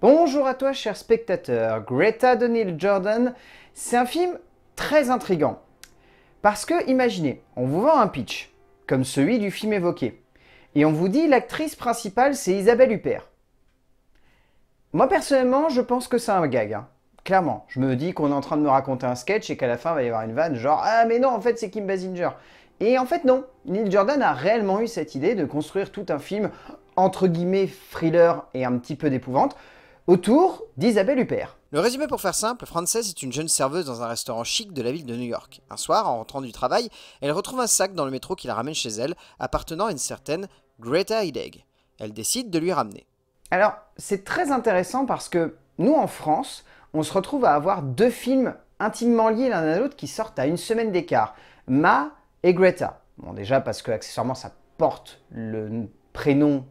Bonjour à toi, cher spectateur. Greta de Neil Jordan, c'est un film très intrigant. Parce que, imaginez, on vous vend un pitch, comme celui du film évoqué, et on vous dit l'actrice principale, c'est Isabelle Huppert. Moi, personnellement, je pense que c'est un gag. Hein. Clairement, je me dis qu'on est en train de me raconter un sketch et qu'à la fin, il va y avoir une vanne genre Ah, mais non, en fait, c'est Kim Basinger. Et en fait, non. Neil Jordan a réellement eu cette idée de construire tout un film entre guillemets thriller et un petit peu d'épouvante Autour d'Isabelle Huppert. Le résumé pour faire simple, Frances est une jeune serveuse dans un restaurant chic de la ville de New York. Un soir, en rentrant du travail, elle retrouve un sac dans le métro qui la ramène chez elle, appartenant à une certaine Greta Hideg. Elle décide de lui ramener. Alors, c'est très intéressant parce que nous, en France, on se retrouve à avoir deux films intimement liés l'un à l'autre qui sortent à une semaine d'écart. Ma et Greta. Bon, déjà parce que, accessoirement, ça porte le prénom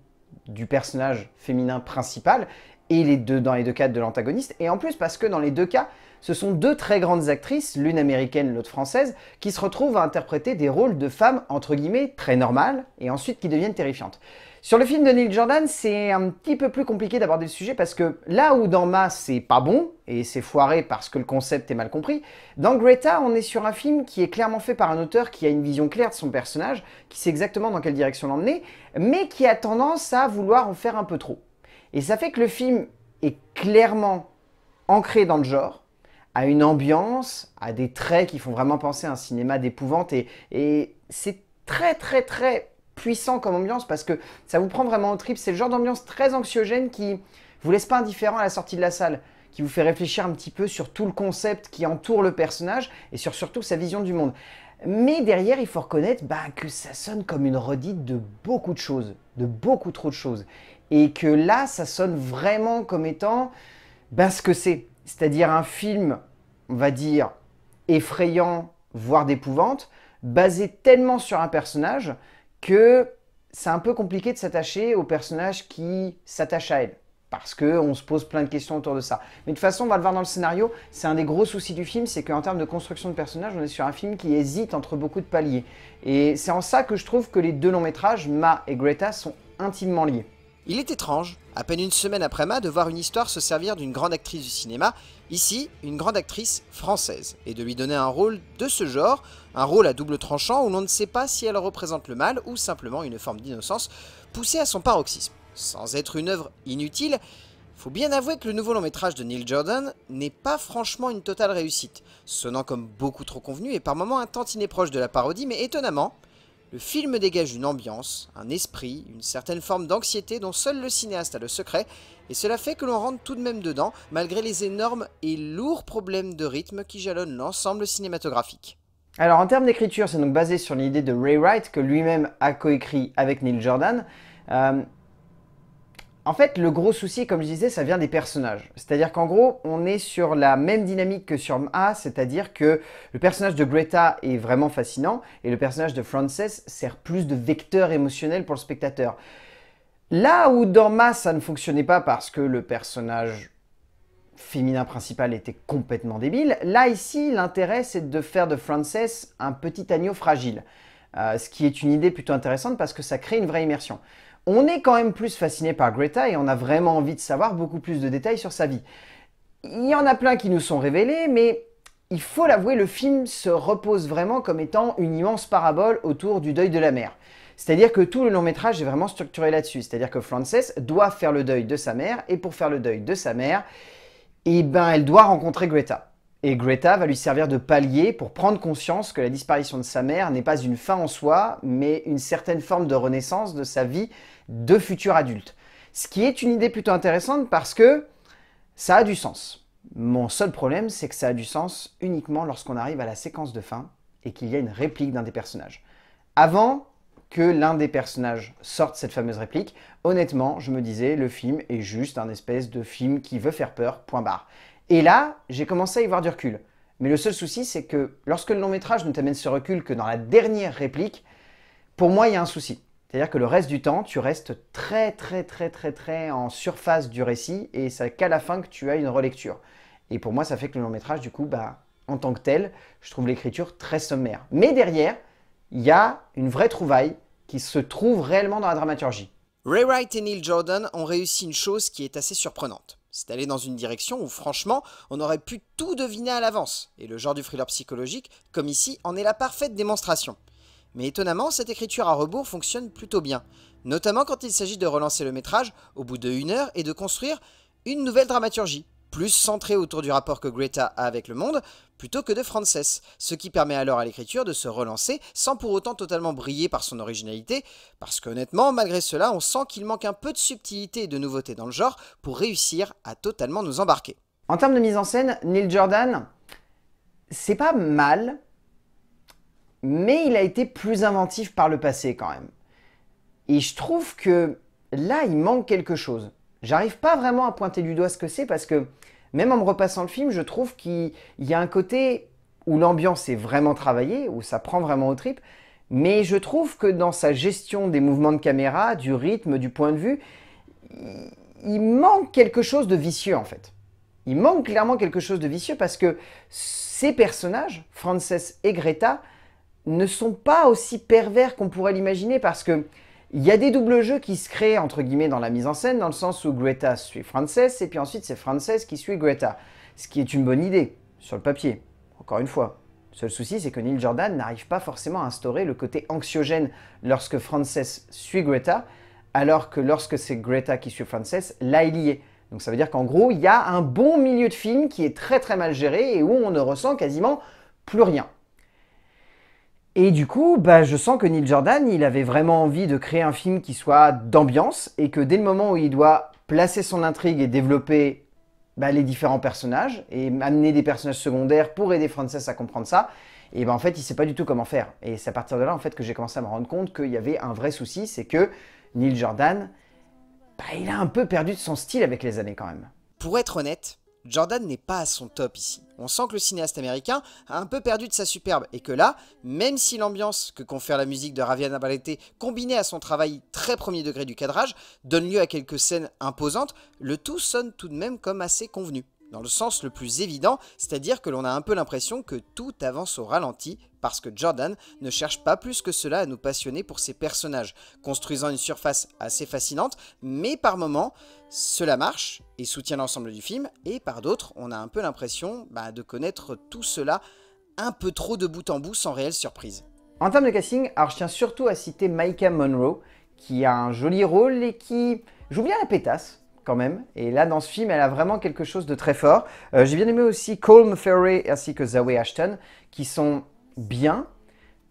du personnage féminin principal et les deux, dans les deux cas de l'antagoniste. Et en plus parce que dans les deux cas, ce sont deux très grandes actrices, l'une américaine, l'autre française, qui se retrouvent à interpréter des rôles de femmes, entre guillemets, très normales, et ensuite qui deviennent terrifiantes. Sur le film de Neil Jordan, c'est un petit peu plus compliqué d'aborder le sujet parce que là où dans Ma c'est pas bon, et c'est foiré parce que le concept est mal compris, dans Greta on est sur un film qui est clairement fait par un auteur qui a une vision claire de son personnage, qui sait exactement dans quelle direction l'emmener, mais qui a tendance à vouloir en faire un peu trop. Et ça fait que le film est clairement ancré dans le genre, à une ambiance, à des traits qui font vraiment penser à un cinéma d'épouvante. Et, c'est très, très, très puissant comme ambiance parce que ça vous prend vraiment au trip. C'est le genre d'ambiance très anxiogène qui vous laisse pas indifférent à la sortie de la salle, qui vous fait réfléchir un petit peu sur tout le concept qui entoure le personnage et sur surtout sa vision du monde. Mais derrière, il faut reconnaître bah, que ça sonne comme une redite de beaucoup de choses, de beaucoup trop de choses. Et que là, ça sonne vraiment comme étant ben, ce que c'est. C'est-à-dire un film, on va dire, effrayant, voire d'épouvante, basé tellement sur un personnage que c'est un peu compliqué de s'attacher au personnage qui s'attache à elle. Parce qu'on se pose plein de questions autour de ça. Mais de toute façon, on va le voir dans le scénario, c'est un des gros soucis du film, c'est qu'en termes de construction de personnage, on est sur un film qui hésite entre beaucoup de paliers. Et c'est en ça que je trouve que les deux longs métrages, Ma et Greta, sont intimement liés. Il est étrange, à peine une semaine après Ma, de voir une histoire se servir d'une grande actrice du cinéma, ici une grande actrice française, et de lui donner un rôle de ce genre, un rôle à double tranchant où l'on ne sait pas si elle représente le mal ou simplement une forme d'innocence poussée à son paroxysme. Sans être une œuvre inutile, faut bien avouer que le nouveau long métrage de Neil Jordan n'est pas franchement une totale réussite, sonnant comme beaucoup trop convenu et par moments un tantinet proche de la parodie, mais étonnamment, le film dégage une ambiance, un esprit, une certaine forme d'anxiété dont seul le cinéaste a le secret, et cela fait que l'on rentre tout de même dedans, malgré les énormes et lourds problèmes de rythme qui jalonnent l'ensemble cinématographique. Alors en termes d'écriture, c'est donc basé sur l'idée de Ray Wright, que lui-même a coécrit avec Neil Jordan. Euh, en fait, le gros souci, comme je disais, ça vient des personnages. C'est-à-dire qu'en gros, on est sur la même dynamique que sur Ma, c'est-à-dire que le personnage de Greta est vraiment fascinant et le personnage de Frances sert plus de vecteur émotionnel pour le spectateur. Là où dans Ma, ça ne fonctionnait pas parce que le personnage féminin principal était complètement débile, là ici, l'intérêt, c'est de faire de Frances un petit agneau fragile. Euh, ce qui est une idée plutôt intéressante parce que ça crée une vraie immersion on est quand même plus fasciné par Greta et on a vraiment envie de savoir beaucoup plus de détails sur sa vie. Il y en a plein qui nous sont révélés, mais il faut l'avouer, le film se repose vraiment comme étant une immense parabole autour du deuil de la mère. C'est-à-dire que tout le long métrage est vraiment structuré là-dessus. C'est-à-dire que Frances doit faire le deuil de sa mère, et pour faire le deuil de sa mère, eh ben, elle doit rencontrer Greta. Et Greta va lui servir de palier pour prendre conscience que la disparition de sa mère n'est pas une fin en soi, mais une certaine forme de renaissance de sa vie de futur adulte. Ce qui est une idée plutôt intéressante parce que ça a du sens. Mon seul problème, c'est que ça a du sens uniquement lorsqu'on arrive à la séquence de fin et qu'il y a une réplique d'un des personnages. Avant que l'un des personnages sorte cette fameuse réplique, honnêtement, je me disais, le film est juste un espèce de film qui veut faire peur, point barre. Et là, j'ai commencé à y voir du recul. Mais le seul souci, c'est que lorsque le long métrage ne t'amène ce recul que dans la dernière réplique, pour moi, il y a un souci. C'est-à-dire que le reste du temps, tu restes très, très, très, très, très en surface du récit et c'est qu'à la fin que tu as une relecture. Et pour moi, ça fait que le long métrage, du coup, bah, en tant que tel, je trouve l'écriture très sommaire. Mais derrière, il y a une vraie trouvaille qui se trouve réellement dans la dramaturgie. Ray Wright et Neil Jordan ont réussi une chose qui est assez surprenante. C'est aller dans une direction où, franchement, on aurait pu tout deviner à l'avance, et le genre du thriller psychologique, comme ici, en est la parfaite démonstration. Mais étonnamment, cette écriture à rebours fonctionne plutôt bien, notamment quand il s'agit de relancer le métrage au bout de une heure et de construire une nouvelle dramaturgie, plus centré autour du rapport que Greta a avec le monde, plutôt que de Frances, ce qui permet alors à l'écriture de se relancer sans pour autant totalement briller par son originalité, parce qu'honnêtement, malgré cela, on sent qu'il manque un peu de subtilité et de nouveauté dans le genre pour réussir à totalement nous embarquer. En termes de mise en scène, Neil Jordan, c'est pas mal, mais il a été plus inventif par le passé quand même. Et je trouve que là, il manque quelque chose. J'arrive pas vraiment à pointer du doigt ce que c'est parce que même en me repassant le film, je trouve qu'il y a un côté où l'ambiance est vraiment travaillée, où ça prend vraiment au trip, mais je trouve que dans sa gestion des mouvements de caméra, du rythme, du point de vue, il manque quelque chose de vicieux en fait. Il manque clairement quelque chose de vicieux parce que ces personnages, Frances et Greta, ne sont pas aussi pervers qu'on pourrait l'imaginer parce que il y a des doubles jeux qui se créent entre guillemets dans la mise en scène, dans le sens où Greta suit Frances et puis ensuite c'est Frances qui suit Greta. Ce qui est une bonne idée, sur le papier, encore une fois. Le seul souci, c'est que Neil Jordan n'arrive pas forcément à instaurer le côté anxiogène lorsque Frances suit Greta, alors que lorsque c'est Greta qui suit Frances, là il y est. Donc ça veut dire qu'en gros, il y a un bon milieu de film qui est très très mal géré et où on ne ressent quasiment plus rien. Et du coup, bah, je sens que Neil Jordan, il avait vraiment envie de créer un film qui soit d'ambiance et que dès le moment où il doit placer son intrigue et développer bah, les différents personnages et amener des personnages secondaires pour aider Frances à comprendre ça, et ben en fait, il sait pas du tout comment faire. Et c'est à partir de là en fait que j'ai commencé à me rendre compte qu'il y avait un vrai souci, c'est que Neil Jordan, bah, il a un peu perdu de son style avec les années quand même. Pour être honnête, Jordan n'est pas à son top ici. On sent que le cinéaste américain a un peu perdu de sa superbe et que là, même si l'ambiance que confère la musique de Raviana Balete, combinée à son travail très premier degré du cadrage, donne lieu à quelques scènes imposantes, le tout sonne tout de même comme assez convenu dans le sens le plus évident, c'est-à-dire que l'on a un peu l'impression que tout avance au ralenti parce que Jordan ne cherche pas plus que cela à nous passionner pour ses personnages, construisant une surface assez fascinante, mais par moments, cela marche et soutient l'ensemble du film, et par d'autres, on a un peu l'impression bah, de connaître tout cela un peu trop de bout en bout sans réelle surprise. En termes de casting, je tiens surtout à citer Micah Monroe, qui a un joli rôle et qui joue bien la pétasse, quand même. Et là, dans ce film, elle a vraiment quelque chose de très fort. Euh, j'ai bien aimé aussi Colm Ferry ainsi que Zoe Ashton, qui sont bien,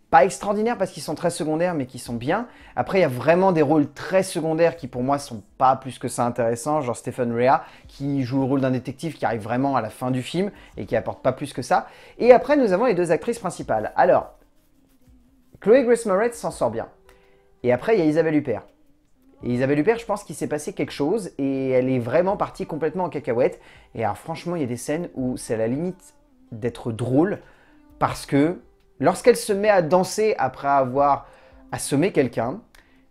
pas extraordinaires parce qu'ils sont très secondaires, mais qui sont bien. Après, il y a vraiment des rôles très secondaires qui, pour moi, sont pas plus que ça intéressants, genre Stephen Rea, qui joue le rôle d'un détective qui arrive vraiment à la fin du film et qui apporte pas plus que ça. Et après, nous avons les deux actrices principales. Alors, Chloé Grace Moretz s'en sort bien. Et après, il y a Isabelle Huppert. Et Isabelle Huppert, je pense qu'il s'est passé quelque chose et elle est vraiment partie complètement en cacahuète. Et alors franchement, il y a des scènes où c'est à la limite d'être drôle parce que lorsqu'elle se met à danser après avoir assommé quelqu'un,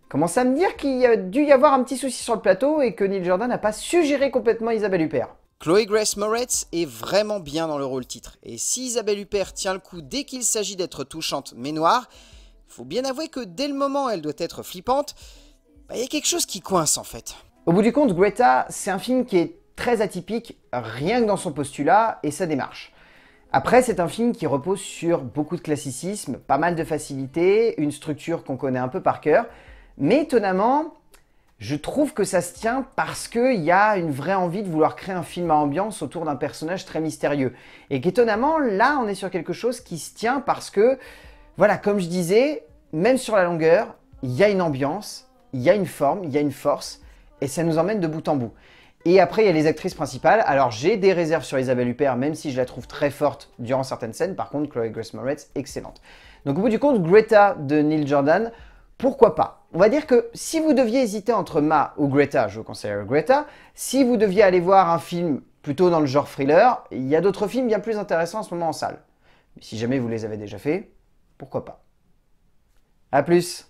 commence à me dire qu'il y a dû y avoir un petit souci sur le plateau et que Neil Jordan n'a pas suggéré complètement Isabelle Huppert. Chloé Grace Moretz est vraiment bien dans le rôle titre. Et si Isabelle Huppert tient le coup dès qu'il s'agit d'être touchante mais noire, faut bien avouer que dès le moment elle doit être flippante, bah, il y a quelque chose qui coince en fait. Au bout du compte, Greta, c'est un film qui est très atypique, rien que dans son postulat et sa démarche. Après, c'est un film qui repose sur beaucoup de classicisme, pas mal de facilité, une structure qu'on connaît un peu par cœur, mais étonnamment, je trouve que ça se tient parce qu'il y a une vraie envie de vouloir créer un film à ambiance autour d'un personnage très mystérieux. Et qu'étonnamment, là, on est sur quelque chose qui se tient parce que, voilà, comme je disais, même sur la longueur, il y a une ambiance, il y a une forme, il y a une force, et ça nous emmène de bout en bout. Et après, il y a les actrices principales. Alors, j'ai des réserves sur Isabelle Huppert, même si je la trouve très forte durant certaines scènes. Par contre, Chloé Grace Moretz, excellente. Donc, au bout du compte, Greta de Neil Jordan, pourquoi pas On va dire que si vous deviez hésiter entre Ma ou Greta, je vous conseille Greta. Si vous deviez aller voir un film plutôt dans le genre thriller, il y a d'autres films bien plus intéressants en ce moment en salle. Mais si jamais vous les avez déjà faits, pourquoi pas A plus